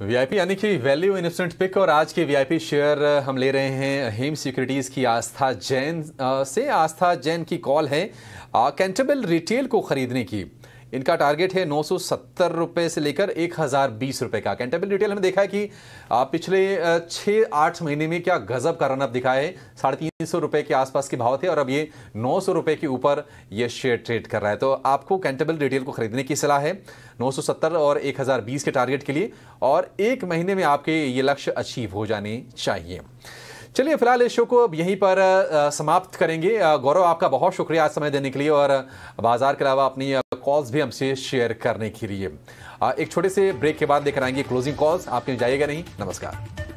VIP यानी कि value investment pick और आज के वीआईपी शेयर uh, हम ले रहे हैं हेम सिक्योरिटीज़ की आस्था जैन uh, से आस्था जैन की कॉल है कैंटेबल uh, रिटेल को खरीदने की इनका टारगेट है नौ रुपए से लेकर एक रुपए का कैंटेबल डिटेल हमने देखा है कि पिछले छः आठ महीने में क्या गजब का रनअप दिखा है साढ़े तीन सौ रुपए के आसपास के भाव थे और अब ये नौ सौ रुपए के ऊपर ये शेयर ट्रेड कर रहा है तो आपको कैंटेबल रिटेल को खरीदने की सलाह है 970 और 1020 के टारगेट के लिए और एक महीने में आपके ये लक्ष्य अचीव हो जाने चाहिए चलिए फिलहाल इस शो को अब यहीं पर समाप्त करेंगे गौरव आपका बहुत शुक्रिया आज समय देने के लिए और बाजार के अलावा अपनी कॉल्स भी हमसे शेयर करने के लिए एक छोटे से ब्रेक के बाद लेकर आएंगे क्लोजिंग कॉल्स आपके जाइएगा नहीं नमस्कार